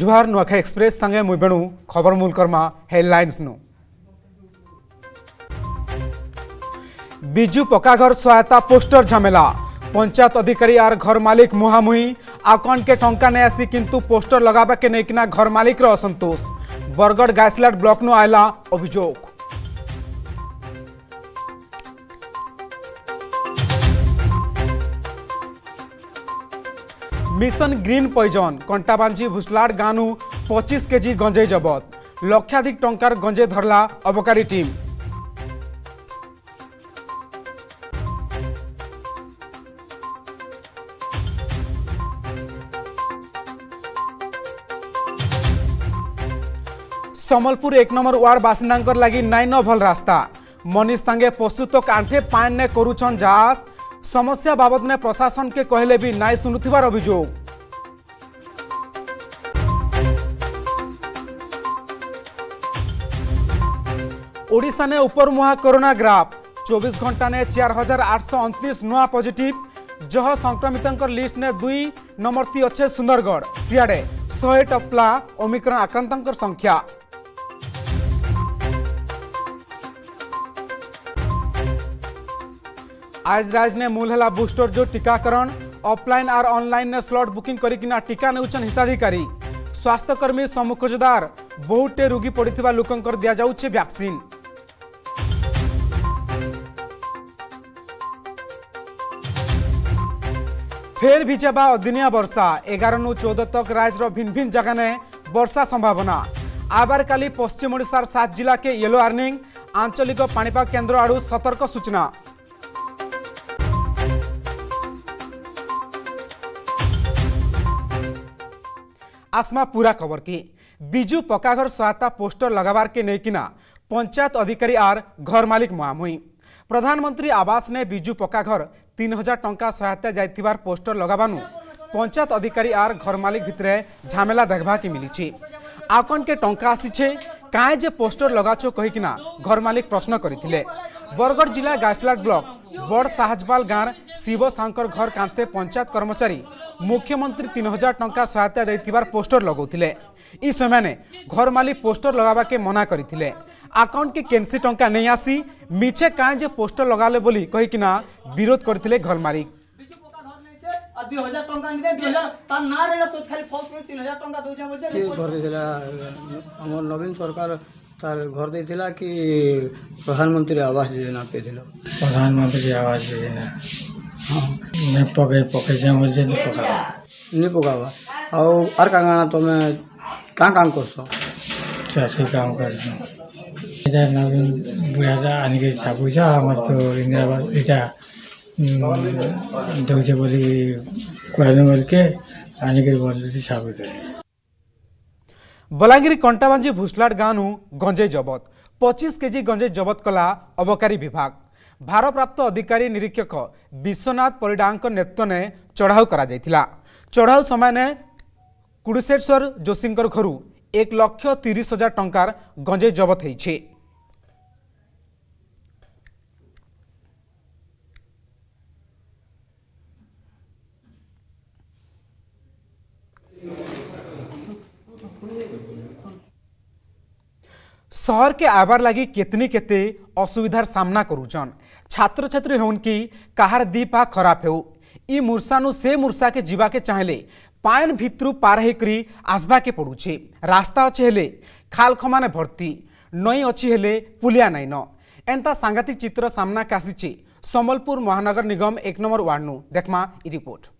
जुहार Nuakhai express संगे मुई बेणु खबर मूलकर्मा हेडलैंस नु विजु पक्काघर सहायता पोस्टर झमेला पंचायत अधिकारी आर घर मालिक मुहामु आउ के टा नहीं आसी किंतु पोस्टर लगवाके नहींकना घर मालिक असंतोष बरगढ़ गायसिलाट ब्लक नु आयला अभोग मिशन ग्रीन पॉइजन कंटाबांझी भुसलाड़ गाँव के जी गंजे जबत लक्षाधिक टंकार गंजेई धरला अबकारी टीम समलपुर एक नंबर वार्ड बासिंदा लगी नाइन भल रास्ता मनीष सांगे पशु तक आंठे पान ने करुचन जहाज समस्या बाबद में प्रशासन के कहले भी नाई शुणुवार अभियोग ओडा ने उपरमुहा कोरोना ग्राफ चौबीस घंटा ने चार हजार आठ सौ अणतीस नुआ पजिट जह संक्रमित लिस्ट ने दुई नंबर अच्छे सुंदरगढ़ सियाड़े शहे टप्ला ओमिक्रन आक्रांत संख्या आयजराज ने मूल है बुस्टर जो टीकाकरण ଅଫ୍ଲାଇନ୍ ଆର୍ ଅନ୍ଲାଇନ୍ରେ ସ୍ଲଟ୍ ବୁକିଂ କରିକିନା ଟିକା ନେଉଛନ୍ ହିତାଧିକାରୀ ସ୍ୱାସ୍ଥ୍ୟକର୍ମୀ ସମ୍ମୁଖଜଦାର ବହୁଟେ ରୋଗୀ ପଡ଼ିଥିବା ଲୋକଙ୍କର ଦିଆଯାଉଛି ଭ୍ୟାକ୍ସିନ୍ ଫେର୍ ଭିଜେବା ଅଦିନିଆ ବର୍ଷା ଏଗାରରୁ ଚଉଦ ତକ୍ ରାଜ୍ୟର ଭିନ୍ ଭିନ୍ ଜାଗାନେ ବର୍ଷା ସମ୍ଭାବନା ଆବାରକାଲି ପଶ୍ଚିମ ଓଡ଼ିଶାର ସାତ ଜିଲ୍ଲାକେ ୟେଲୋ ୱାର୍ଣ୍ଣିଂ ଆଞ୍ଚଳିକ ପାଣିପାଗ କେନ୍ଦ୍ର ଆଡ଼ୁ ସତର୍କ ସୂଚନା आसमा पूरा खबर की विजु पक्काघर सहायता पोस्टर लगावार के नहींकिना पंचायत अधिकारी आर घर मालिक मुआमुई प्रधानमंत्री आवास ने विजु पक्काघर तीन हजार टंका सहायता जाइथिबार पोस्टर लगावानु पंचायत अधिकारी आर घर मालिक भितरे झामेला देखा कि मिली आ कौन के टंका आसीछे काए जे पोस्टर लगाचो कहिकिना घर मालिक प्रश्न करते बरगढ़ जिला गाइसलाट ब्लक বড় সাহাজবাল গাঁর শিব সাঙ্কর ঘর কান্তে পঞ্চায়েত কর্মচারী মুখ্যমন্ত্রী তিন হাজার টঙ্কা সহায়তা দেওয়ার পোস্টর লগাউলে ই সেমানে ঘর মালি পোস্টর লগাবাকে মনা করে আকাউন্টকে কেনসি টঙ্কা নেই আসি মিছে কাঁ যে পোস্টর লগালে বলি কিনা বিরোধ করে ঘর মালিক ଦୁଇ ହଜାର ଟଙ୍କା ନିଦେ ଦୁଇ ହଜାର ତା ନାଁରେ ଖାଲି ଫଲ୍ସ କରି ତିନି ହଜାର ଟଙ୍କା ଦେଉଛେ ବୋଲେ ଆମର ନବୀନ ସରକାର তার घर दे दिला कि प्रधानमंत्री आवास योजना पे दिला प्रधानमंत्री आवास योजना हाँ नहीं पके पके जाए मुझे नहीं पकावा नहीं पकावा ଆଉ ଆର୍ କାଁ କାଣା ତମେ କାଁ କାଁ କରସ ଚାଷୀ କାମ କରସ ଏଇଟା ନବୀନ ବୁଢ଼ାଟା ଆଣିକି ଛାପୁଛ ଆମର ତ ଇନ୍ଦିରା ଆବାସ ଏଇଟା ଦେଉଛେ ବୋଲି କୁହାଯାଉ ବୋଲିକେ ଆଣିକି ବୋଲୁଛି ଛାପୁଛେ ବଲାଙ୍ଗୀର କଣ୍ଟାବାଞ୍ଜି ଭୁସଲାଟ ଗାଁରୁ ଗଞ୍ଜେଇ ଜବତ ପଚିଶ କେଜି ଗଞ୍ଜେଇ ଜବତ କଲା ଅବକାରୀ ବିଭାଗ ଭାରପ୍ରାପ୍ତ ଅଧିକାରୀ ନିରୀକ୍ଷକ ବିଶ୍ୱନାଥ ପରିଡ଼ାଙ୍କ ନେତୃତ୍ୱରେ ଚଢ଼ାଉ କରାଯାଇଥିଲା ଚଢ଼ାଉ ସମୟରେ କୁଡ଼ୁଶେଶ୍ୱର ଯୋଶୀଙ୍କର ଘରୁ ଏକ ଲକ୍ଷ ତିରିଶ ହଜାର ଟଙ୍କାର ଗଞ୍ଜେଇ ଜବତ ହୋଇଛି सहर के आबार लगी केतनी केते असुविधार सामना करूचन छात्र छात्री हन कि कहार दीपा खराब हो इ मूर्सानु से मूर्सा के जीवा के चाहले पायन भितरू पार होकर आसवाके के पड़ुचे रास्ता अच्छे खालखमान भर्ती नई अच्छी हेले पुलिया नाइन एंता सांघातिक चित्र सामना के आसीचे संबलपुर महानगर निगम एक नंबर वार्ड नु देखमा रिपोर्ट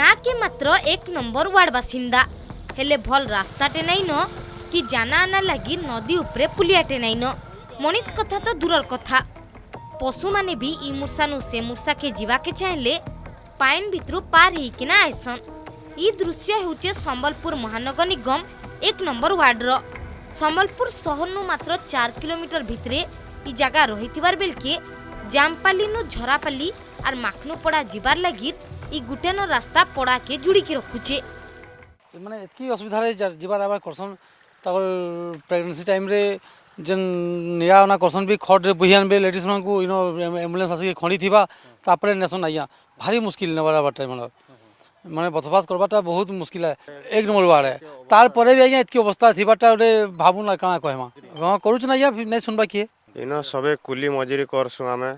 না কে মাত্র এক নম্বর ওয়ার্ড বাসিন্দা হলে ভল রাস্তাটে নাইন কি জানা আনা লাগি নদী উপরে পুলিয়াটে নাইন মনীষ কথা তো দূরর কথা পশুমানে বি ই মূর্ষানু সে মূর্ষাকে যাকে চাইলে পাইন ভিতরু পার হইকিনা আইসন ই দৃশ্য হচ্ছে সম্বলপুর মহানগর নিগম এক নম্বর ওয়ার্ডর সম্বলপুর সহরনু মাত্র চার কিলোমিটর ভিতরে ই জায়গা রহিবার বেলকে জামপালি নু ঝরাপালি আর মাখনুপড়া যাবার লাগির ଇ ଗୁଟେନ ରାସ୍ତା ପଡ଼ାକେ ଯୁଡ଼ିକି ରଖୁଛେ ମାନେ ଏତିକି ଅସୁବିଧାରେ ଯିବାର ଆବାର କରସନ୍ ତାଙ୍କର ପ୍ରେଗନେନ୍ସି ଟାଇମ୍ରେ ଯେନ୍ ନିଆ ଅନା କରସନ୍ ବି ଖଟ୍ରେ ବୁହି ଆନବେ ଲେଡ଼ିଜ୍ ମାନଙ୍କୁ ଇନ ଆମ୍ବୁଲାନ୍ସ ଆସିକି ଖଣି ଥିବା ତାପରେ ନେସନ୍ ଆଜ୍ଞା ଭାରି ମୁସ୍କିଲ ନେବାର ଆବାରଟା ମାନର ମାନେ ବସବାସ କରବାଟା ବହୁତ ମୁସ୍କିଲ ଏକ ନମ୍ବର ୱାର୍ଡ ତାରପରେ ବି ଆଜ୍ଞା ଏତିକି ଅବସ୍ଥା ଥିବାଟା ଗୋଟେ ଭାବୁନା କାଣା କହିମା ହଁ କରୁଛୁ ନା ଆଜ୍ଞା ନାଇଁ ଶୁଣବା କିଏ ଇନ ସବେ କୁଲି ମଜୁରୀ କରସୁଁ ଆମେ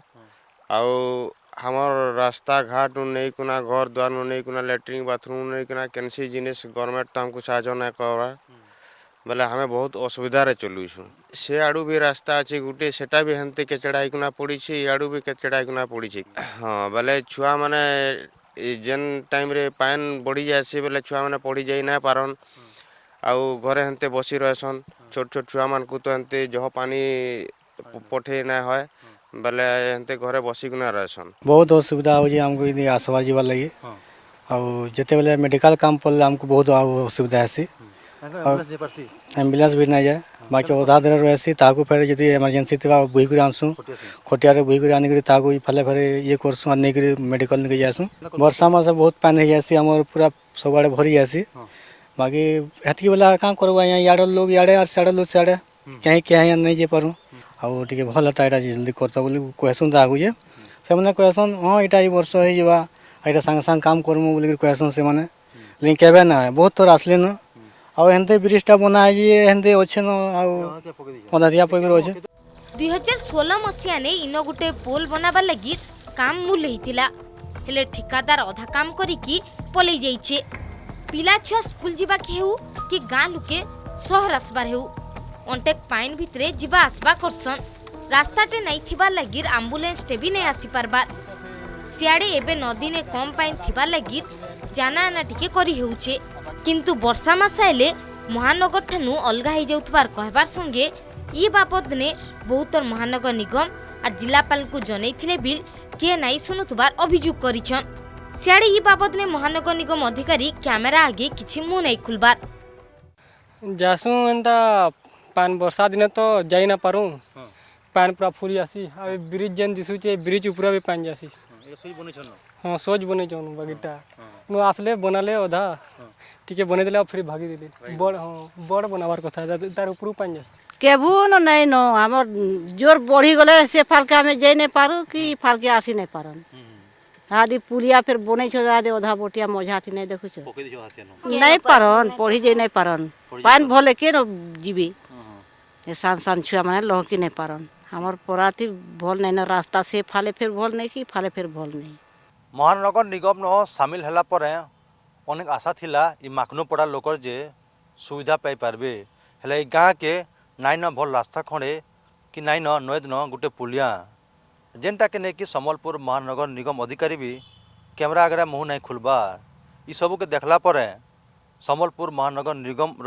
ଆଉ हमर रास्ता घाट नहीं कुना घर द्वार नहीं कुना लेट्रिन बाथरूम नहीं कुना कैंसी जिनिस गवर्नमेंट तो हमको साहय ना कर बोले आम बहुत असुविधार चलुछु से आड़ू भी रास्ता अच्छे गोटे सेटा भी हेमती केचड़ा होना पड़ी इाड़ू भी केचड़ा होना पड़ी हाँ बोले छुआ मैंने जेन टाइम रे पान बढ़ी जासी बोले छुआ मैंने पढ़ी जाई ना पारन आउ घरे हेमते बसी रहसन छोट छोट छुआ मानू तो हेमती जह पानी पठे ना है बोले एंते घरे बसी कुना रहसन बहुत असुविधा हो जी हमको इ आसवार जीवा लागि आ जते बेले मेडिकल काम पले हमको बहुत असुविधा हसी एम्बुलेंस भी नहीं जाए बाकी अधा दिन रहसी ताको फेर जदि इमरजेंसी तिबा बुही कर आंसु खटिया रे बुही कर आनी कर ताको फले फेर ये करसु आनी कर मेडिकल निक जासु वर्षा मास बहुत पानी हो जासी हमर पूरा सबाड़े भरी जासी बाकी हतकी वाला का करबा यहां याड़ लोग याड़े और सड़ल सड़े कहीं कहीं नहीं जे परू ଆଉ ଟିକେ ଭଲ ହେତା ଏଇଟା ଜଲ୍ଦି କର୍ତ ବୋଲି କହେସୁନ୍ ତାହାକୁ ଯେ ସେମାନେ କହେସନ୍ ହଁ ଏଇଟା ଏଇ ବର୍ଷ ହେଇଯିବା ଏଇଟା ସାଙ୍ଗେ ସାଙ୍ଗେ କାମ କର୍ମୁ ବୋଲିକରି କହେସନ୍ ସେମାନେ ଲେକିନ କେବେ ନା ବହୁତ ଥର ଆସିଲେନ ଆଉ ହେନ୍ତି ବ୍ରିଜଟା ବନା ହେଇଛି ହେନ୍ତି ଅଛେନ ଆଉ ପଦାଧିଆ ପକେଇ ଅଛେ ଦୁଇ ହଜାର ଷୋହଳ ମସିହାରେ ଇନ ଗୋଟେ ପୋଲ ବନାବା ଲାଗି କାମ ମୁଲ ହେଇଥିଲା ହେଲେ ଠିକାଦାର ଅଧା କାମ କରିକି ପଲେଇ ଯାଇଛି ପିଲା ଛୁଆ ସ୍କୁଲ ଯିବାକେ ହେଉ କି ଗାଁ ଲୋକେ ସହର ଆସିବାର ହେଉ ଅଣ୍ଟେକ୍ ପାଇନ୍ ଭିତରେ ଯିବା ଆସିବା କରସନ୍ ରାସ୍ତାଟେ ନାଇଁ ଥିବାର୍ ଲାଗିର୍ ଆମ୍ବୁଲାନ୍ସଟେ ବି ନାଇଁ ଆସିପାରବାର୍ ସିଆଡ଼େ ଏବେ ନଦୀନେ କମ୍ ପାଇନ୍ ଥିବାର୍ ଲାଗିର୍ ଜାନାଆନା ଟିକେ କରି ହେଉଛେ କିନ୍ତୁ ବର୍ଷା ମାସ ହେଲେ ମହାନଗରଠାନୁ ଅଲଗା ହେଇଯାଉଥିବାର କହିବାର ସଙ୍ଗେ ଇ ବାବଦନେ ବୌଦ୍ଧର ମହାନଗର ନିଗମ আর জিলাপালকু জনাইলে বিল কে নাই শুণুবার অভিযোগ করেছেন সিয়াড়ে ই বাবদনে মহানগর নিগম অধিকারী ক্যামেরা আগে কিছু মু নাই খুলবার যাসু এন্তা पान ବର୍ଷା ଦିନେ ତ ଯାଇ ନା ପାରୁ ପାନ୍ ପୁରା ଫୁଲି ଆସି ଆଉ ବ୍ରିଜ୍ ଯେନ୍ ଦିଶୁଛେ ବ୍ରିଜ୍ ଉପରେ ବି ପାନ୍ ଯାସି ହଁ ସୋଚ୍ ବନେଇଛନ୍ ବାଗିଟା ମୁଁ ଆସିଲେ ବନାଲେ ଅଧା ଟିକେ ବନେଇଦେଲେ ଆଉ ଫେରି ଭାଗିଦେଲି ବଡ଼ ହଁ ବଡ଼ ବନାବାର କଥା ତାର ଉପରୁ ପାନ୍ ଯାସି କେବୁ ନ ନାଇଁ ନ ଆମର ଜୋର ବଢ଼ିଗଲେ ସେ ଫାଲକେ ଆମେ ଯାଇ ନାଇଁ ପାରୁ କି ଫାଲକେ ଆସି ନାଇଁ ପାରନ୍ आदि पुलिया फिर बने छो आदि ओधा बोटिया मोझा थी नहीं देखो छो नहीं पारन पढ़ी जे नहीं पारन पान भले के न जीवी সান সান छुआ মানে লহকি नहीं পারন আমার পড়াতে ভল নাই না রাস্তা সে ফালে ফের ভল নেই কি ফালে ফের ভল নেই মহানগর নিগম ন সামিল হেলা পরে অনেক আশা থিলা ই মাকনু পড়া লোকর যে সুবিধা পাই পারবে হলে এই গাঁকে নাই ন ভল রাস্তা খড়ে কি নাই ন নয়েদ ন গোটে পুলিয়া যেনটাকে নেই সম্বলপুর মহানগর নিগম অধিকারী বি ক্যামেরা আগে মুহ নাই খুলবার ইসবুকে দেখলা পরে সম্বলপুর মহানগর নিগমর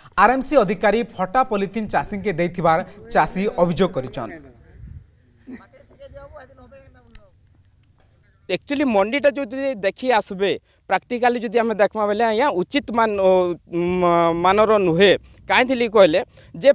आरएमसी अधिकारी फटा पलिथिन चाषी के देवार चाषी अभियोग कर एक्चुअली मंडीटा जो देखी आसबे प्राक्टिकाली जदि देखा बेले आज्ञा उचित मान मानर नुहे କାହିଁଥିଲି କହିଲେ ଯେ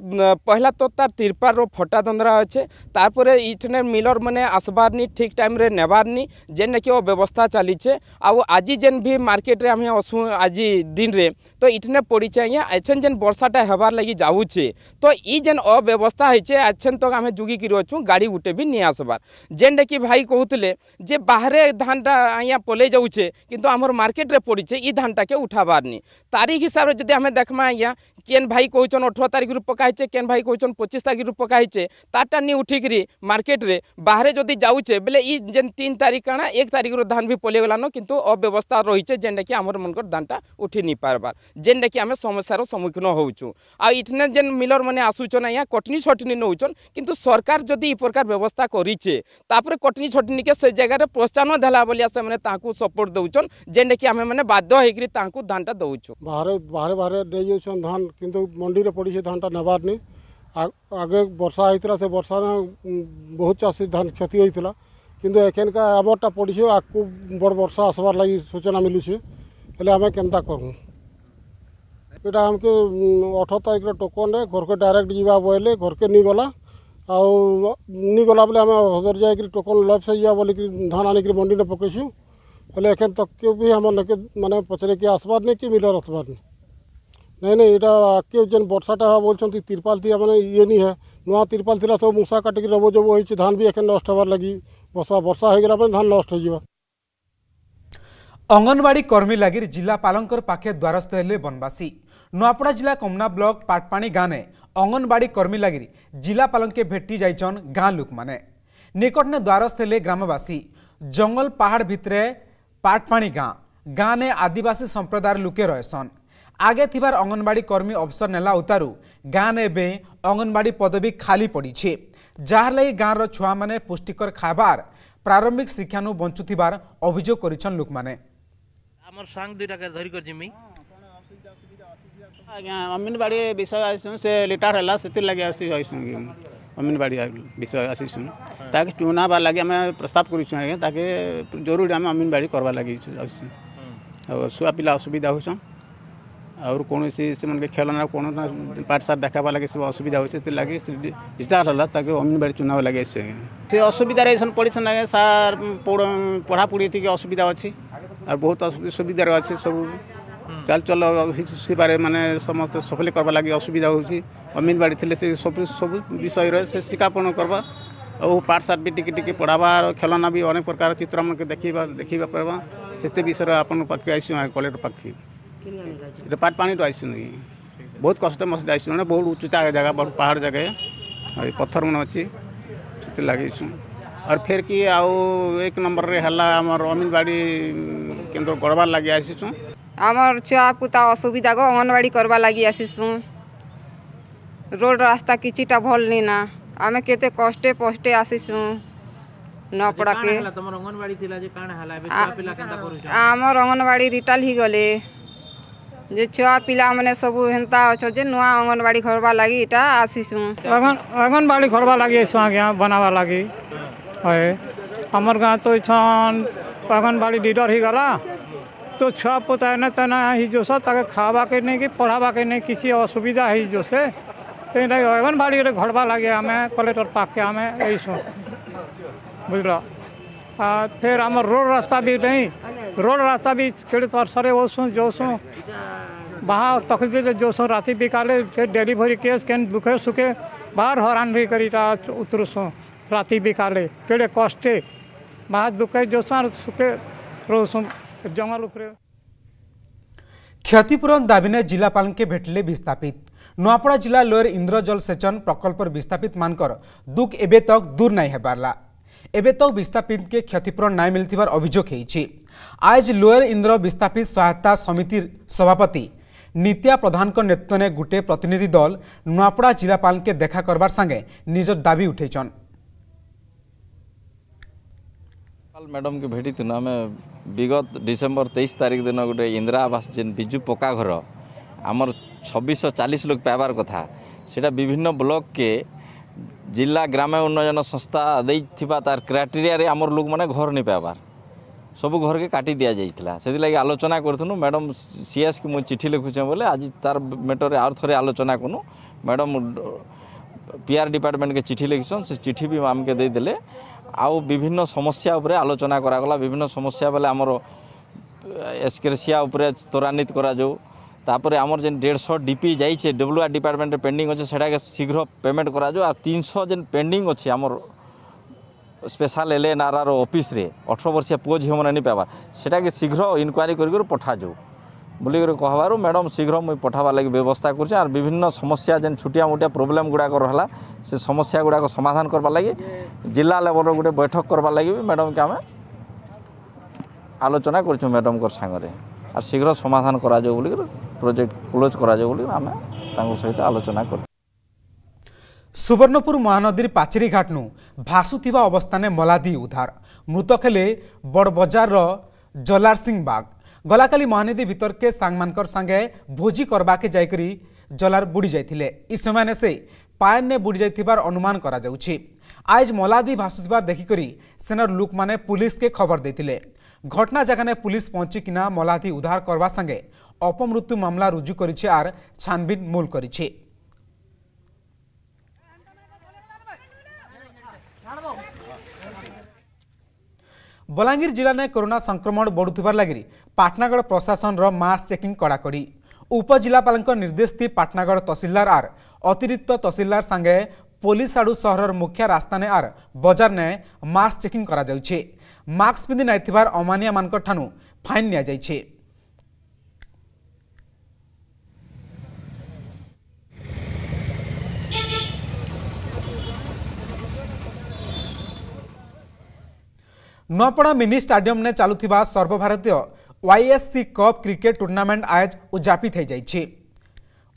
ପହିଲା ତ ତାର ତିରପାରର ଫଟା ଧନ୍ଦରା ଅଛେ ତାପରେ ଇଠନେ ମିଲର ମାନେ ଆସବାରନି ଠିକ୍ ଟାଇମ୍ରେ ନେବାରନି ଯେନ୍ଟାକି ଓ ବ୍ୟବସ୍ଥା ଚାଲିଛେ ଆଉ ଆଜି ଯେନ୍ ବି ମାର୍କେଟରେ ଆମେ ଅସୁଁ ଆଜି ଦିନରେ ତ ଇଠନେ ପଡ଼ିଛେ ଆଜ୍ଞା ଏଛେନ୍ ଯେନ୍ ବର୍ଷାଟା ହେବାର ଲାଗି ଯାଉଛେ ତ ଇ ଯେନ୍ ଅବ୍ୟବସ୍ଥା ହେଇଛେ ଏଛେନ୍ ତକ୍ ଆମେ ଯୁଗିକିରି ଅଛୁଁ ଗାଡ଼ି ଗୁଟେ ବି ନିଏ ଆସବାର ଯେନ୍ଟାକି ଭାଇ କହୁଥିଲେ ଯେ ବାହାରେ ଧାନଟା ଆଜ୍ଞା ପଲେଇ ଯାଉଛେ କିନ୍ତୁ ଆମର ମାର୍କେଟରେ ପଡ଼ିଛେ ଇ ଧାନଟାକେ ଉଠାବାରନି ତାରିଖ ହିସାବରେ ଯଦି ଆମେ ଦେଖମା ଆଜ୍ଞା କେନ୍ ଭାଇ ভাই কৌন অঠর তারিখর পকা হয়েছে কেন ভাই কৌন পঁচিশ তারিখর পকা হয়েছে তারটা নিয়ে উঠিকি মার্কেটে বাহারে যদি যাওছে বেলে ই যে তিন তারিখ কানা এক তারিখর ধান বি পলিগলান কিন্তু অব্যবস্থা রয়েছে যেটাকি আমার মনকর ধানটা উঠি নি পারবার যেটাকি আমি সমস্যার সম্মুখীন হচ্ছু আঠনে যে মিলর মানে আসুছন আজ্ঞা কটনি ছটনি নৌছন কিন্তু সরকার যদি এই প্রকার ব্যবস্থা করিছে তাপরে কটনি ছটনিকে সে জায়গায় প্রোৎসাহন দেলা বলে সে মানে তাঁকু সপোর্ট দৌছন যেটাকি আমি মানে বাধ্য হয়েকি তাঁকু ধানটা দৌছু বাহারে বাহারে বাহারে নেই যাচ্ছেন ধান কিন্তু मंडी पड़ से धानटा नवार नहीं आगे बर्षा होता से बर्षा बहुत चाषी धान क्षति होता कि आबरटा पड़ी से आगे बड़ बर्षा आसवार लगी सूचना मिलूँ हेल्ले आम के करूँ यहाँ आमको अठर तारीख टोकन रे घर के डायरेक्ट जावा बोले घर के नहींगला आईगला बोले आम हजर जा टोकन लफ से जा बोल धान आनिक मंडी ने पकईसुँ हेल्ले एखे तक के भी हम मानते पचरिकी आसवार नहीं कि मिल आसवार नहीं ନାଇଁ ନାଇଁ ଏଇଟା ଆଗ୍କେ ଯେନ୍ ବର୍ଷାଟା ବୋଲୁଛନ୍ତି ତିର୍ପାଲ ଥିଲା ମାନେ ଇଏ ନି ହେ ନୂଆ ତିର୍ପାଲ ଥିଲା ସବୁ ମୂଷା କାଟିକି ରବ ଜବ ହେଇଛି ଧାନ ବି ଏଖେନ୍ ନଷ୍ଟ ହେବାର ଲାଗି ବର୍ଷା ବର୍ଷା ହେଇଗଲା ପରେ ଧାନ ନଷ୍ଟ ହେଇଯିବ ଅଙ୍ଗନବାଡ଼ି କର୍ମୀ ଲାଗି ଜିଲ୍ଲାପାଳଙ୍କର ପାଖେ ଦ୍ୱାରସ୍ଥ ହେଲେ ବନବାସୀ ନୂଆପଡ଼ା ଜିଲ୍ଲା କମନା ବ୍ଲକ ପାଟପାଣି ଗାଁରେ ଅଙ୍ଗନବାଡ଼ି କର୍ମୀ ଲାଗି ଜିଲ୍ଲାପାଳଙ୍କେ ଭେଟି ଯାଇଛନ୍ ଗାଁ ଲୋକମାନେ ନିକଟନେ ଦ୍ୱାରସ୍ଥ ହେଲେ ଗ୍ରାମବାସୀ ଜଙ୍ଗଲ ପାହାଡ଼ ଭିତରେ ପାଟପାଣି ଗାଁ ଗାଁନେ ଆଦିବାସୀ ସମ୍ପ୍ରଦାୟର ଲୋକେ ରହେସନ୍ आगे थिबार अंगनवाड़ी कर्मी अवसर नेला उतारू गाँ ने बे अंगनवाड़ी पदवी खाली पड़ी छे जार लगी गाँवर छुआ मैंने पुष्टिकर खाबार प्रारंभिक शिक्षानु बंचुथिबार अभियोग करिछन लोकमाने আমার সাং দুইটাকে ধরি করে জিমি আজ্ঞা অমিনবাড়ি বিষয় আসছু সে লিটার হল সেতির লাগে আসি আসছু অমিনবাড়ি বিষয় আসিছু তাকে টুনাবার লাগে আমি প্রস্তাব করছু আজ্ঞা তাকে জরুরি আমি অমিনবাড়ি করবার লাগি আসছু আর ছুয়া পিলা অসুবিধা হচ্ছন ଆଉ କୌଣସି ସେମାନଙ୍କ ଖେଳନା କ'ଣ ପାଠଶାଠ ଦେଖାବା ଲାଗି ସବୁ ଅସୁବିଧା ହେଉଛି ସେଥି ଲାଗି ରିଟାୟାର ହେଲା ତାକୁ ଅଙ୍ଗନବାଡ଼ି ଚୁନାବ ଲାଗି ଆସି ସେ ଅସୁବିଧାରେ ଏସନ୍ ପଡ଼ିଛନ୍ ଆଜ୍ଞା ସାର୍ ପଢ଼ାପଢ଼ି ଟିକେ ଅସୁବିଧା ଅଛି ଆଉ ବହୁତ ସୁବିଧାରେ ଅଛି ସବୁ ଚାଲଚଲ ଶିବାରେ ମାନେ ସମସ୍ତେ ସଫଲି କରିବା ଲାଗି ଅସୁବିଧା ହେଉଛି ଅଙ୍ଗନବାଡ଼ି ଥିଲେ ସେ ସବୁ ସବୁ ବିଷୟରେ ସେ ଶିକ୍ଷାପଣ କରିବା ଆଉ ପାଠଶାଠ ବି ଟିକେ ଟିକେ ପଢ଼ାବା ଖେଳନା ବି ଅନେକ ପ୍ରକାର ଚିତ୍ରମାନଙ୍କୁ ଦେଖିବା ଦେଖିବା ପାରବା ସେତେ ବିଷୟରେ ଆପଣଙ୍କ ପାଖକୁ ଆସିଛୁ କଲେକ୍ଟର ପାଖକୁ ये पाट पानी तो आई बहुत कष्ट मस्त आई बहुत उचा जगह बहुत पहाड़ जगह पत्थर मैंने अच्छे से लगे और फेर कि आउ एक नंबर रे है आम अमीनवाड़ी केन्द्र गढ़वार लगे आसीसुँ आम छुआ पुता असुविधा को अंगनवाड़ी करवा लगे आसीसुँ रोड रास्ता किसी भल नहीं ना आम के कष्टे पष्टे आसीसुँ नपड़ा के आम अंगनवाड़ी रिटाल ही गले যে ছুয়া পিলা মানে সবু হেন্তা অছো যে নয়া অঙ্গনবাড়ি ঘরবা লাগি এটা আসিছু অঙ্গনবাড়ি ঘরবা লাগি আইসু আজ্ঞা বানাবা লাগি হয় আমার গাঁ তো ইছন অঙ্গনবাড়ি লিডর হয়ে গলা তো ছুয়া পোতা এনে তেনা হই যোস তাকে খাওয়াবাকে নেই কি পড়াবাকে নেই কিছু অসুবিধা হই যোসে তো এটা অঙ্গনবাড়ি ঘরবা লাগে আমি কলেক্টর পাখে আমি এইসু বুঝলো फिर आम रोड रास्ता भी नहीं रोड रास्ता भी कड़ी तरस तो ओसूँ जोसूँ बाहर तकदी जोसूँ राति भी फिर डेलीवरी केस के दुखे सुखे बाहर हरान भी कर उतरसूँ राति बिकाले कड़े कष्टे बाहर दुखे जोसूँ सुखे रोसूँ जंगल उपरे क्षतिपूरण दाबी ने जिलापाल के भेटिले विस्थापित नुआपड़ा जिला लोअर इंद्रजल सेचन प्रकल्प विस्थापित मानकर दुख एवं तक दूर नहीं होबार्ला এবে তক বিস্থাপিতকে ক্ষতিপূরণ নাই মিলিবার অভিযোগ হয়েছে আজ লোয়ার ইন্দ্র বিস্থাপিত সহায়তা সমিতির সভাপতি নিত্যা প্রধানক নেতৃত্বে গোটে প্রতিনিধি দল নুয়াপড়া জিলাপালকে দেখা করবার সাথে নিজ দাবি উঠাইছন ম্যাডাম কে ভেটি আমি বিগত ডিসেম্বর তেইশ তারিখ দিন গোটে ইন্দিরা আবাস যে বিজু পকা ঘর আমার ছবিশশো চালিশ লোক পাইবার কথা সেটা বিভিন্ন ব্লককে ଜିଲ୍ଲା ଗ୍ରାମ୍ୟ ଉନ୍ନୟନ ସଂସ୍ଥା ଦେଇଥିବା ତାର କ୍ରାଇଟେରିଆରେ ଆମର ଲୋକମାନେ ଘର ନେଇ ପାଇବାର ସବୁ ଘରକେ କାଟି ଦିଆଯାଇଥିଲା ସେଥିଲାଗି ଆଲୋଚନା କରିଥିଲୁ ମ୍ୟାଡ଼ମ୍ ସିଏସ୍କି ମୁଁ ଚିଠି ଲେଖୁଛେ ବୋଲେ ଆଜି ତାର ମେଟରରେ ଆଉ ଥରେ ଆଲୋଚନା କନୁ ମ୍ୟାଡ଼ମ୍ ପିଆର୍ ଡିପାର୍ଟମେଣ୍ଟକେ ଚିଠି ଲେଖିଛନ୍ ସେ ଚିଠି ବି ଆମକେ ଦେଇଦେଲେ ଆଉ ବିଭିନ୍ନ ସମସ୍ୟା ଉପରେ ଆଲୋଚନା କରାଗଲା ବିଭିନ୍ନ ସମସ୍ୟା ବେଲେ ଆମର ଏସ୍କେରସିଆ ଉପରେ ତ୍ୱରାନ୍ୱିତ କରାଯାଉ তাপরে আমার যে দেড়শো ডিপি যাইছে ডব্লুআর ডিপার্টমেন্টে পেন্ডিং অছে সেটাকে শীঘ্র পেমেন্ট করা আর তিনশো যে পেন্ডিং অছে আমার স্পেশাল এল এন আর আর অফিসে অঠর বর্ষিয়া পুয় ঝিও মানে পাইবার সেটাকে শীঘ্র ইনকোয়ারি করি পঠাযু বলি কহবার ম্যাডাম শীঘ্র মুই পঠাবার লাগে ব্যবস্থা করছি আর বিভিন্ন সমস্যা যে ছুটিয়া মুটিয়া প্রোবলেম গুড়া রহলা সে সমস্যা গুড়া সমাধান করবার লাগে জেলা লেভেলর গোটে বৈঠক করবার লাগে ম্যাডামকে আমি আলোচনা করছু ম্যাডামকর সাংরে আর শীঘ্র সমাধান করা যাবে বলি ପ୍ରୋଜେକ୍ଟ କ୍ଲୋଜ୍ କରାଯିବ ବୋଲି ଆମେ ତାଙ୍କ ସହିତ ଆଲୋଚନା କରୁ সুবর্ণপুর মহানদীর পাচেরিঘাটনু ভাসুথিবা অবস্থানে মলাদি উদ্ধার মৃতকেলে বড়বজারর জলার সিং বাগ গলাকালি মহানদী ভিতরকে সাংমানকর সাঙ্গে ভোজি করবাকে যাইকরি জলার বুড়ি যাইলে ই সময় সে পায়নে বুড়ি যাইবার অনুমান করা যাচ্ছে আজ মলাদি ভাসুথিবার দেখিকরি সেনার লুক মানে পুলিশকে খবর দিয়েছিল ঘটনা জায়গায় পুলিশ পৌঁছিকিনা মলাদি উদ্ধার করবা সাঙ্গে ଅପମୃତ୍ୟୁ ମାମଲା ରୁଜୁ କରିଛି ଆର୍ ଛାନ୍ବିନ୍ ମୁଲ୍ କରିଛି ବଲାଙ୍ଗୀର ଜିଲ୍ଲା ନାଏ କରୋନା ସଂକ୍ରମଣ ବଢ଼ୁଥିବାର ଲାଗି ପାଟନାଗଡ଼ ପ୍ରଶାସନର ମାସ୍କ ଚେକିଂ କଡ଼ାକଡ଼ି ଉପଜିଲ୍ଲାପାଳଙ୍କ ନିର୍ଦ୍ଦେଶ ଦେଇ ପାଟନାଗଡ଼ ତହସିଲଦାର ଆର୍ ଅତିରିକ୍ତ ତହସିଲଦାର ସାଙ୍ଗେ ପୋଲିସ ଆଡ଼ୁ ସହରର ମୁଖ୍ୟ ରାସ୍ତାନେ ଆର୍ ବଜାର ନାଏ ମାସ୍କ ଚେକିଂ କରାଯାଉଛି ମାସ୍କ ପିନ୍ଧି ନାଇଥିବାର ଅମାନିଆମାନଙ୍କଠାରୁ ଫାଇନ୍ ନିଆଯାଇଛି नुआपड़ा मिनि स्टाडियम ने चलुवा सर्वभारतीय वाईएससी कप क्रिकेट टूर्णामेंट आज उद्यापित हो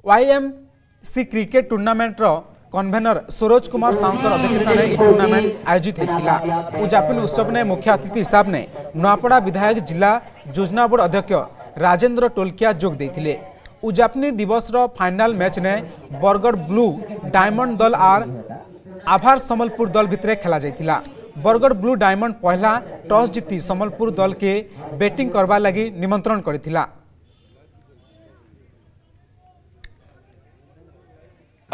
वाईएमसी क्रिकेट टूर्णामेंटर कन्भेनर सुरोज कुमार साहूं अध्यक्षतार यह टूर्णामेंट आयोजित होता उद्यापन उत्सव ने मुख्य अतिथि हिसाब ने नुआपड़ा विधायक जिला योजना बोर्ड अध्यक्ष राजेन्द्र टोलकिया जोग देते उद्यापनी दिवस फाइनाल मैच ने बरगढ़ ब्लू डायमंड दल आर आभार समलपुर दल भितर खेल जाता बरगढ़ ब्लू डायमंड पहला टॉस जीति सम्बलपुर दल के बैटिंग करवा लगी निमंत्रण करथिला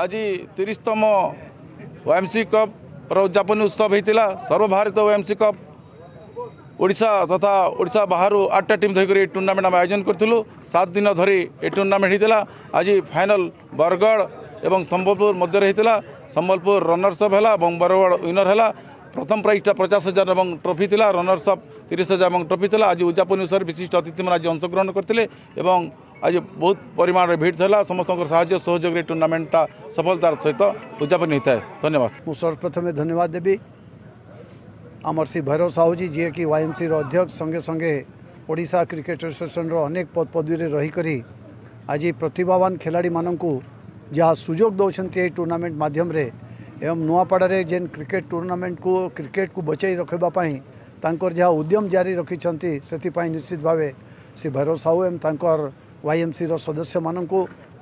आज तीसतम ओएमसी कप उद्यापन उत्सव होता सर्वभारत ओएमसी कप ଓଡ଼ିଶା ତଥା ଓଡ଼ିଶା ବାହାରୁ ଆଠଟା ଟିମ୍ ଧରିକରି ଏ ଟୁର୍ଣ୍ଣାମେଣ୍ଟ ଆମେ ଆୟୋଜନ କରିଥିଲୁ ସାତ ଦିନ ଧରି ଏ ଟୁର୍ଣ୍ଣାମେଣ୍ଟ ହୋଇଥିଲା ଆଜି ଫାଇନାଲ୍ ବରଗଡ଼ ଏବଂ ସମ୍ବଲପୁର ମଧ୍ୟରେ ହୋଇଥିଲା ସମ୍ବଲପୁର ରନର୍ସଅପ୍ ହେଲା ଏବଂ ବରଗଡ଼ ୱିନର୍ ହେଲା प्रथम प्राइजा पचास हजार और ट्रफी थी रनर्स अफ तीस हजार और ट्रफी थी आज उद्यापन अनुसार विशिष्ट अतिथि मैंने आज अंशग्रहण करते आज बहुत परिमाण में भिड़ था समस्त साहय टूर्णमेंटा सफलतार सहित उद्यापन होता है धन्यवाद मुझे सर्वप्रथमें धन्यवाद देवी आम श्री भैरव साहू जी जी कि वाई एम सी रक्ष संगे संगे ओडा क्रिकेट एसोसीएसन रनेक पद पदवी में रहीकर आज प्रतिभावान खिलाड़ी मानू जहाँ सुजोग दौरान टूर्णमेंट मध्यम रे, एवं नुआपड़े जेन क्रिकेट टूर्नामेंट को क्रिकेट को बचे रखापी जहाँ उद्यम जारी रखी से निश्चित भाव श्री भैरव साहू एम तर वाई एम सी रदस्य मान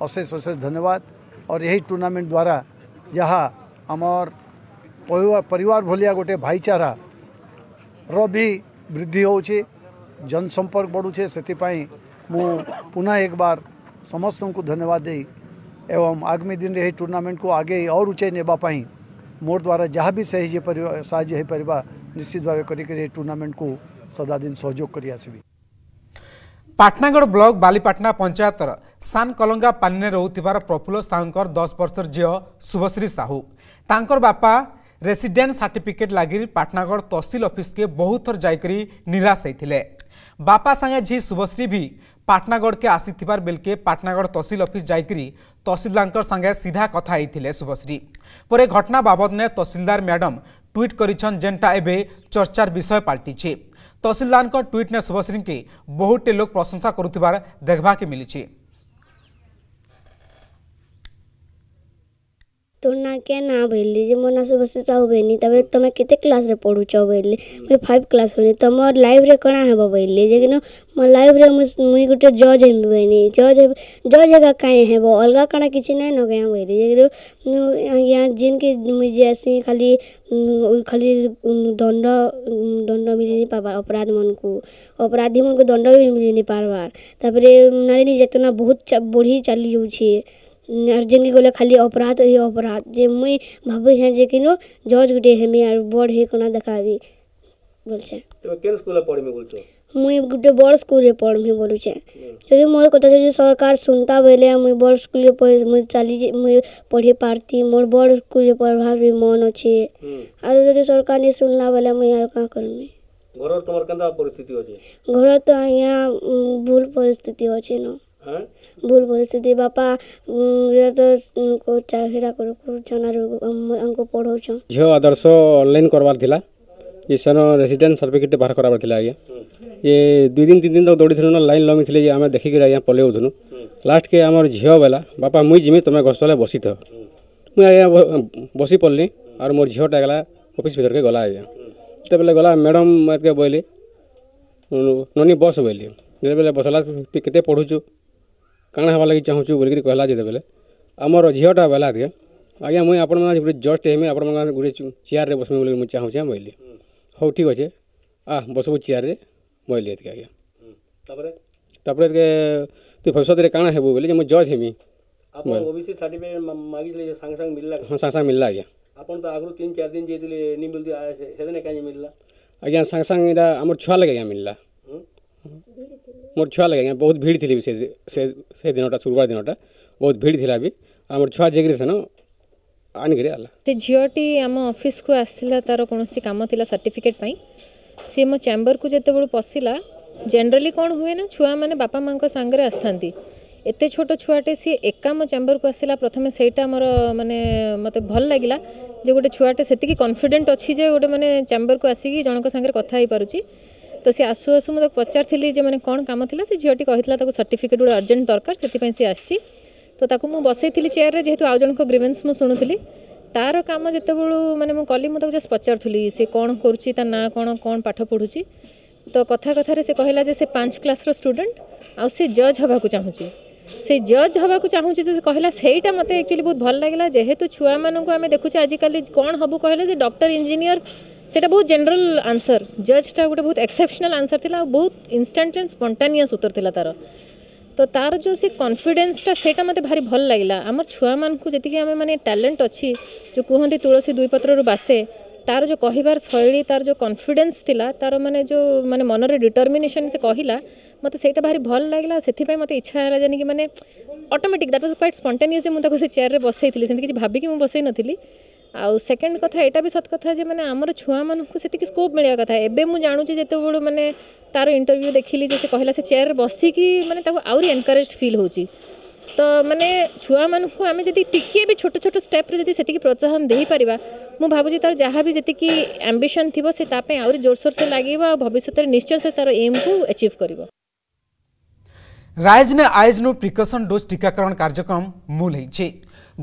अशेष अशेष धन्यवाद और यही टूर्नामेंट द्वारा जहाँ आमर पर भलिया गोटे भाईचारा री वृद्धि होनसंपर्क बढ़ुचे से मुन एक बार समस्त को धन्यवाद दे एवं आगामी दिन यही टूर्नामेंट को आगे और ऊँचाई नेबापी मोर द्वारा जहाँ भी सही साइपर निश्चित भाव कर टूर्नामेंट को सदादिन सहयोग कर पटनागड़ ब्लक बालीपाटना पंचायत सान कलंगा पानी रोथार प्रफुल्ल साहू दस वर्षर झील शुभश्री साहू तांकर बापा रेसीडेन्ट सार्टिफिकेट लगे पटनागड़ तहसिल अफिस्के बहुत थर जाकरी निराश होते बापा सागे झी शुभश्री भी पटनागढ़ के आसी बेलके पटनागड़ तहसिल अफिस् जाकरी तहसिलदार संगे सीधा कथ शुभश्री पर घटना बाबद ने तहसिलदार मैडम ट्विट कर जेनटा एवं चर्चार विषय पलटि तहसिलदार ट्विट ने शुभश्री की बहुत लोक प्रशंसा करुवर देखवाके मिली तो ना के ना बोलि जे मो ना से बसे चाहू बेनी तबे तमे केते क्लास रे पढु छौ बोलि मे 5 क्लास होने तमर लाइव रे कणा हेबो बोलि जे कि मो लाइव रे मु गुटे जज हे बेनी जज जज जगह काए हेबो अलग कणा किछ नै न गय बोलि जे कि या जिन के मु जेसी खाली खाली दंड दंड मिलि नि पाबा अपराध मन को अपराधी मन को दंड भी मिलि नि तबरे नारी नि जतना बहुत बढी चली जउ छी अर्जुन गोले खाली अपराध ही अपराध जे मुई भाव हैं जे किनो जज गुटे हेमे आर बड़ हे कोना देखाबी बोलछ तो केन स्कूल पढ़मे बोलछ मुई गुटे बड़ स्कूल रे पढ़मे बोलुछ हम्म। यदि मोर कथा जे सरकार सुनता बोले मुई बड़ स्कूल रे पढ़ मुई चली जे मुई पढ़े पारती मोर बड़ स्कूल रे प्रभाव रे मन अछि हम्म। आरो जदि सरकार ने सुनला बोले मुई आरो का करमे घर तो आ भूल परिस्थिति हो छे ଭୁଲ ପରିସ୍ଥିତି ବାପା ତ ହେରା କରୁଛନ୍ ଆରୁ ଆମକୁ ପଢ଼ଉଛନ୍ ଝିଅ ଆଦର୍ଶ ଅନଲାଇନ୍ କରବାର ଥିଲା ଯେ ସେନ ରେସିଡେଣ୍ଟ ସାର୍ଟିଫିକେଟ୍ ବାହାର କରବାର ଥିଲା ଆଜ୍ଞା ଯେ ଦୁଇ ଦିନ ତିନି ଦିନ ତକ ଦୌଡ଼ିଥିଲୁ ନା ଲାଇନ୍ ଲଗିଥିଲେ ଯେ ଆମେ ଦେଖିକିରି ଆଜ୍ଞା ପଲେଉଥିଲୁ ଲାଷ୍ଟକେ ଆମର ଝିଅ ବେଲା ବାପା ମୁଇଁ ଯିମି ତମେ ଗଛ ତଳେ ବସିଥାଅ ମୁଇଁ ଆଜ୍ଞା ବସି ପଡ଼ଲି ଆର୍ ମୋର ଝିଅଟା ଗଲା ଅଫିସ୍ ଭିତରକେ ଗଲା ଆଜ୍ଞା ଯେତେବେଳେ ଗଲା ମ୍ୟାଡ଼ାମ୍ ମୋତେ ବୋଇଲେ ନନି ବସ୍ ବୋଇଲେ ଯେତେବେଳେ ବସଲା ତୁଇ କେତେ ପଢ଼ୁଛୁ କାଣା ହେବାର୍ ଲାଗି ଚାହୁଁଛୁ ବୋଲିକିରି କହେଲା ଯେତେବେଲେ ଆମର ଝିଅଟା ବେଲା ଟିକେ ଆଜ୍ଞା ମୁଇଁ ଆପଣମାନେ ଗୁଟେ ଜଜ୍ଟେ ହେମି ଆପଣମାନେ ଗୁଟେ ଚେୟାର୍ରେ ବସ୍ମି ବୋଲି ମୁଇଁ ଚାହୁଁଛେଁ ବଇଲି ହଉ ଠିକ୍ ଅଛେ ଆ ବସ୍ବୁ ଚେୟାର୍ରେ ବଇଲି ଏତ୍କି ଆଜ୍ଞା ତାପରେ ତାପରେ ଟିକେ ତୁଇ ଭବିଷ୍ୟତରେ କାଣା ହେବୁ ବୋଇଲେ ଯେ ମୁଇଁ ଜଜ୍ ହେମି ହଁ ସାଙ୍ଗେ ସାଙ୍ଗେ ମିଲ୍ଲା ଆଜ୍ଞା ଆପଣ ତ ଆଗରୁ ତିନି ଚାରି ଦିନ ଯାଇଥିଲେ ନି ମିଳୁଥିଲା ସେଦିନ କାହିଁ ମିଳିଲା ଆଜ୍ଞା ସାଙ୍ଗେ ସାଙ୍ଗେ ଏଇଟା ଆମର ଛୁଆ ଲାଗି ଆଜ୍ଞା ମିଳିଲା ମୋର ଛୁଆ ଲାଗି ଆଜ୍ଞା ବହୁତ ଭିଡ଼ ଥିଲି ବି ସେ ସେ ଦିନଟା ଶୁକ୍ରବାର ଦିନଟା ବହୁତ ଭିଡ଼ ଥିଲା ବି ଆମର ଛୁଆ ଯାଇକିରି ସେନ ଆଣିକିରି ହେଲା ସେ ଝିଅଟି ଆମ ଅଫିସକୁ ଆସିଲା ତାର କୌଣସି କାମ ଥିଲା ସାର୍ଟିଫିକେଟ୍ ପାଇଁ ସିଏ ମୋ ଚାମ୍ବରକୁ ଯେତେବେଳେ ପଶିଲା ଜେନେରାଲି କ'ଣ ହୁଏ ନା ଛୁଆମାନେ ବାପା ମାଆଙ୍କ ସାଙ୍ଗରେ ଆସିଥାନ୍ତି ଏତେ ଛୋଟ ଛୁଆଟେ ସିଏ ଏକା ମୋ ଚାମ୍ବରକୁ ଆସିଲା ପ୍ରଥମେ ସେଇଟା ମୋର ମାନେ ମୋତେ ଭଲ ଲାଗିଲା ଯେ ଗୋଟେ ଛୁଆଟେ ସେତିକି କନଫିଡେଣ୍ଟ ଅଛି ଯେ ଗୋଟେ ମାନେ ଚାମ୍ବରକୁ ଆସିକି ଜଣଙ୍କ ସାଙ୍ଗରେ କଥା ହେଇପାରୁଛି ତ ସେ ଆସୁ ଆସୁ ମୁଁ ତାକୁ ପଚାରିଥିଲି ଯେ ମାନେ କ'ଣ କାମ ଥିଲା ସେ ଝିଅଟି କହିଥିଲା ତାକୁ ସାର୍ଟିଫିକେଟ୍ ଗୋଟେ ଅର୍ଜେଣ୍ଟ ଦରକାର ସେଥିପାଇଁ ସେ ଆସିଛି ତ ତାକୁ ମୁଁ ବସେଇଥିଲି ଚେୟାରରେ ଯେହେତୁ ଆଉ ଜଣଙ୍କ ଗ୍ରିଭେନ୍ସ ମୁଁ ଶୁଣୁଥିଲି ତା'ର କାମ ଯେତେବେଳୁ ମାନେ ମୁଁ କଲି ମୁଁ ତାକୁ ଜଷ୍ଟ ପଚାରୁଥିଲି ସେ କ'ଣ କରୁଛି ତା ନାଁ କ'ଣ କ'ଣ ପାଠ ପଢ଼ୁଛି ତ କଥା କଥାରେ ସେ କହିଲା ଯେ ସେ ପାଞ୍ଚ କ୍ଲାସ୍ର ଷ୍ଟୁଡେଣ୍ଟ ଆଉ ସେ ଜଜ୍ ହେବାକୁ ଚାହୁଁଛି ସେ ଜଜ୍ ହେବାକୁ ଚାହୁଁଛି ଯେ କହିଲା ସେଇଟା ମୋତେ ଆକ୍ଚୁଆଲି ବହୁତ ଭଲ ଲାଗିଲା ଯେହେତୁ ଛୁଆମାନଙ୍କୁ ଆମେ ଦେଖୁଛେ ଆଜିକାଲି କ'ଣ ହେବୁ କହିଲେ ଯେ ଡକ୍ଟର ଇଞ୍ଜିନିୟର সেটা বহুত জেনারেল আনসর জজটা গোটে বহুত এক্সেপশনাল আনসর লা বহুত ইনস্টান্ট এন্ড স্পন্টানিয়াস উত্তর লা তার তো তার যে সে কনফিডেন্সটা সেটা মতো ভারি ভাল লাগিলা আমার ছুয়া মানুষ যেত আমি মানে ট্যালেন্ট অছি যে কুহতি তুলসী দুই পত্রর বাসে তার যে কহবার শৈলী তার যে কনফিডেন্স লা তার মানে যে মানে মনরে ডিটরমিনেসন সে কহিলা মতো সেইটা ভারি ভাল লাগিলা সেপাই মতো ইচ্ছা হল জানি মানে automatic that was quite spontaneous যে মু তাকে সে চেয়ারে বসাইলি সেমি কিছু ভাবিকি মু বসাই নথিলি आउ सेकेंड कथा यहाँ भी सत्कथ मैंने आम छुआ मानक स्कोप मिलवा कथ ए जानूँ जो मैंने तार इंटरव्यू देखिली जे से कहला से चेयर बसिकी मैंने आहरी एनकरेज फिल हो तो मैंने छुआ मानक आम जब टिके भी छोट छोट स्टेप से प्रोत्साहन दे पार मुझ भावी तार जहाँ भी जी एंबिशन थी से आ सोर से लगे और भविष्य में निश्चय से तार एम को एचिव कर રાઇઝને આઇઝનું પ્રિકોશન ડોઝ ટીકાકરણ કાર્યક્રમ ମୁଁ ନେଇଛି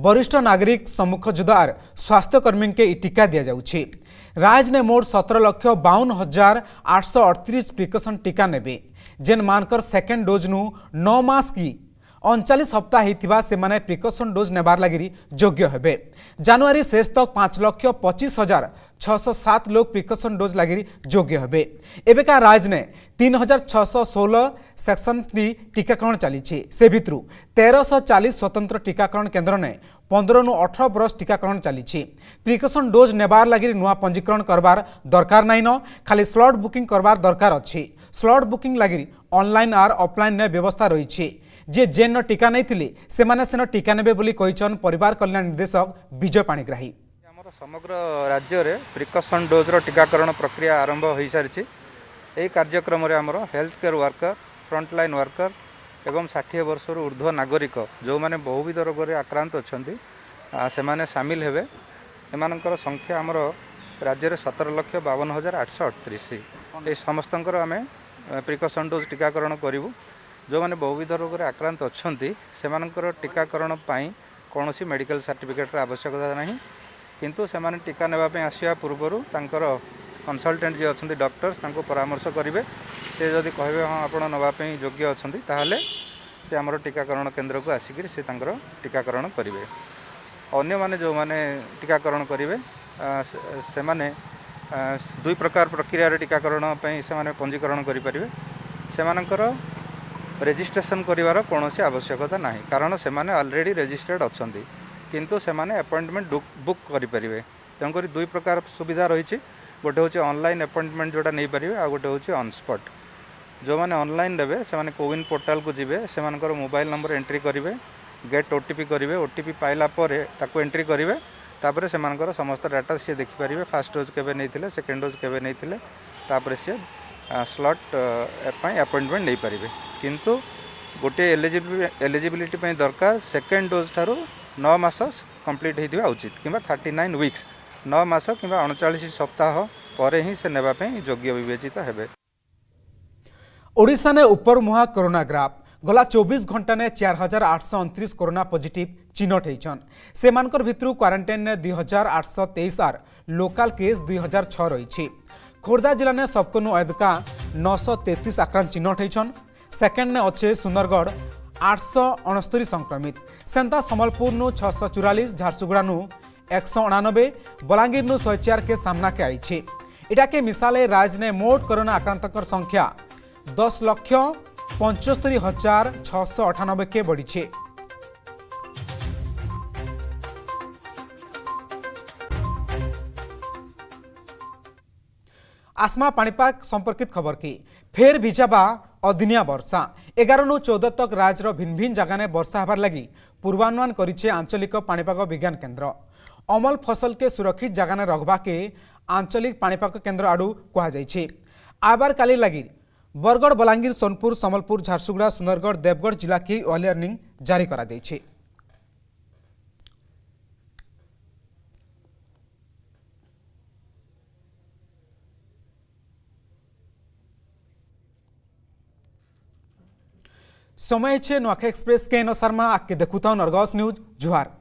ବରିଷ୍ଠ ନାଗରିକ ସମ୍ମୁଖ ଯୁଦାର ସ୍ୱାସ୍ଥ୍ୟକର୍ମୀଙ୍କେ ଏହି ଟିକା ଦିଆଯାଉଛି ରାଇଜ୍ନେ ମୋଟ ସତର ଲକ୍ଷ ବାଉନ ହଜାର ଆଠଶହ ଅଠତିରିଶ ପ୍ରିକସନ୍ ଟିକା ନେବେ ଯେନ୍ମାନଙ୍କର ସେକେଣ୍ଡ ଡୋଜ୍ନୁ ନଅ ମାସ କି ଅଣଚାଳିଶ ସପ୍ତାହ ହୋଇଥିବା ସେମାନେ ପ୍ରିକସନ୍ ଡୋଜ୍ ନେବାର ଲାଗି ଯୋଗ୍ୟ ହେବେ ଜାନୁଆରୀ ଶେଷ ତକ ପାଞ୍ଚ ଲକ୍ଷ ପଚିଶ ହଜାର ଛଅଶହ ସାତ ଲୋକ ପ୍ରିକସନ୍ ଡୋଜ୍ ଲାଗି ଯୋଗ୍ୟ ହେବେ ଏବେକା ରାଜ୍ନେ ତିନି ହଜାର ଛଅଶହ ଷୋହଳ ସେକ୍ସନ୍ଟି ଟିକାକରଣ ଚାଲିଛି ସେ ଭିତରୁ ତେରଶହ ଚାଳିଶ ସ୍ୱତନ୍ତ୍ର ଟିକାକରଣ କେନ୍ଦ୍ରନେ ପନ୍ଦରରୁ ଅଠର ବରଷ ଟିକାକରଣ ଚାଲିଛି ପ୍ରିକସନ୍ ଡୋଜ୍ ନେବାର ଲାଗି ନୂଆ ପଞ୍ଜୀକରଣ କରବାର ଦରକାର ନାଇଁନ ଖାଲି ସ୍ଲଟ୍ ବୁକିଂ କରବାର ଦରକାର ଅଛି ସ୍ଲଟ୍ ବୁକିଂ ଲାଗି ଅନଲାଇନ୍ ଆର୍ ଅଫ୍ଲାଇନ୍ରେ ବ୍ୟବସ୍ଥା ରହିଛି যে জেন্র টিকা নেইলে সেমানে সেন টিকা নেবে বলে কইছন পরিবার কল্যাণ নির্দেশক বিজয় পাণিগ্রাহী আমার সমগ্র রাজ্যরে প্রিকসন ডোজর টিকাকরণ প্রক্রিয়া আরম্ভ হয়ে সারিছে এই কার্যক্রমে আমার health care worker frontline worker এবং ষাঠিয়ে বর্ষর ঊর্ধ্ব নাগরিক যে বহুবিধ রোগরে আক্রান্ত অনেক সেমানে সামিল হবে এমানଙ୍କର ସଂଖ୍ୟା ଆମର ରାଜ୍ୟରେ ସତର ଲକ୍ଷ ବାବନ ହଜାର ଆଠଶହ ଅଠତିରିଶ ଏଇ ସମସ୍ତଙ୍କର ଆମେ ପ୍ରିକସନ୍ ଡୋଜ୍ ଟିକାକରଣ କରିବୁ ଯେଉଁମାନେ ବହୁବିଧ ରୋଗରେ ଆକ୍ରାନ୍ତ ଅଛନ୍ତି ସେମାନଙ୍କର ଟିକାକରଣ ପାଇଁ କୌଣସି ମେଡ଼ିକାଲ ସାର୍ଟିଫିକେଟ୍ର ଆବଶ୍ୟକତା ନାହିଁ କିନ୍ତୁ ସେମାନେ ଟିକା ନେବା ପାଇଁ ଆସିବା ପୂର୍ବରୁ ତାଙ୍କର କନସଲଟେଣ୍ଟ ଯିଏ ଅଛନ୍ତି ଡକ୍ଟର୍ସ ତାଙ୍କୁ ପରାମର୍ଶ କରିବେ ସେ ଯଦି କହିବେ ହଁ ଆପଣ ନେବା ପାଇଁ ଯୋଗ୍ୟ ଅଛନ୍ତି ତାହେଲେ ସେ ଆମର ଟିକାକରଣ କେନ୍ଦ୍ରକୁ ଆସିକରି ସେ ତାଙ୍କର ଟିକାକରଣ କରିବେ ଅନ୍ୟମାନେ ଯେଉଁମାନେ ଟିକାକରଣ କରିବେ ସେମାନେ ଦୁଇ ପ୍ରକାର ପ୍ରକ୍ରିୟାରେ ଟିକାକରଣ ପାଇଁ ସେମାନେ ପଞ୍ଜୀକରଣ କରିପାରିବେ ସେମାନଙ୍କର ରେଜିଷ୍ଟ୍ରେସନ୍ କରିବାର କୌଣସି ଆବଶ୍ୟକତା ନାହିଁ କାରଣ ସେମାନେ ଅଲରେଡ଼ି ରେଜିଷ୍ଟର୍ଡ଼ ଅଛନ୍ତି କିନ୍ତୁ ସେମାନେ ଆପଏଣ୍ଟମେଣ୍ଟ ବୁକ୍ କରିପାରିବେ ତେଣୁକରି ଦୁଇ ପ୍ରକାର ସୁବିଧା ରହିଛି ଗୋଟେ ହେଉଛି ଅନଲାଇନ୍ ଆପଏଣ୍ଟମେଣ୍ଟ ଯେଉଁଟା ନେଇପାରିବେ ଆଉ ଗୋଟେ ହେଉଛି ଅନସ୍ପଟ୍ ଯେଉଁମାନେ ଅନଲାଇନ୍ ଦେବେ ସେମାନେ କୋୱିନ୍ ପୋର୍ଟାଲକୁ ଯିବେ ସେମାନଙ୍କର ମୋବାଇଲ୍ ନମ୍ବର ଏଣ୍ଟ୍ରି କରିବେ ଗେଟ୍ ଓ ଟି ପି କରିବେ ଓ ଟି ପି ପାଇଲା ପରେ ତାକୁ ଏଣ୍ଟ୍ରି କରିବେ ତାପରେ ସେମାନଙ୍କର ସମସ୍ତ ଡାଟା ସିଏ ଦେଖିପାରିବେ ଫାର୍ଷ୍ଟ ଡୋଜ୍ କେବେ ନେଇଥିଲେ ସେକେଣ୍ଡ ଡୋଜ୍ କେବେ ନେଇଥିଲେ ତାପରେ ସିଏ स्लट आपइंटमेंट नहीं पारे किंतु गोटे एलिजिबिलिटी दरकार सेकेंड डोज ठार् नौमास कम्प्लीट होगा उचित किंवा थर्टी नाइन विक्स नौमास कि अणचाश सप्ताह पर ही से नापी योग्य बेचित होशा ने उपर मुहा कोरोना ग्राफ गला चौबीस घंटा ने चार हजार आठश अंतीश कोरोना पजिट चिन्हट होन से भितर क्वारेटाइन दुई हजार आठश तेईस आर लोकाल केस दुई हजार छ रही ખોર્ધા જિલ્લાને સબકોનું અદકા નવસો તેત્રીસ આક્રાંત ચિહ્નટ હોઈછન સેકન્ડને અછે સુંદરગઢ આઠસો અણસ્તરી સંક્રમિત સેન્તા સંબલપુરનું છસો ચુરાલીસ ઝારસુગુડાનું એકસો અણાનબે બલાંગીરનું શહે ચાર કેસ સામનાકે આવી છે એટાકે મિસાલે રાજને મોટ કોરોના આક્રાંતકર સંખ્યા દસ લક્ષ પંચસ્તરી હજાર છસો અઠાનબે કે બઢી છે आसमा पापाग संपर्कित खबर कि फेर भिजाबा अदिनिया वर्षा एगार नु चौदह तक राज्यर भिन भिन जगाने वर्षा हबार लगी पूर्वानुमान करे आंचलिक पापाग विज्ञान केन्द्र अमल फसल के सुरक्षित जगाने रखवा आंचलिक पाणीपाग केन्द्र आड़ कहुई आबार काली लगी बरगढ़ बलांगीर सोनपुर समलपुर झारसुगुड़ा सुंदरगढ़ देवगढ़ जिला की वार्निंग जारी करा समय छे नुआखे एक्सप्रेस के नो शर्मा आके देखुता नरगौस न्यूज जुहार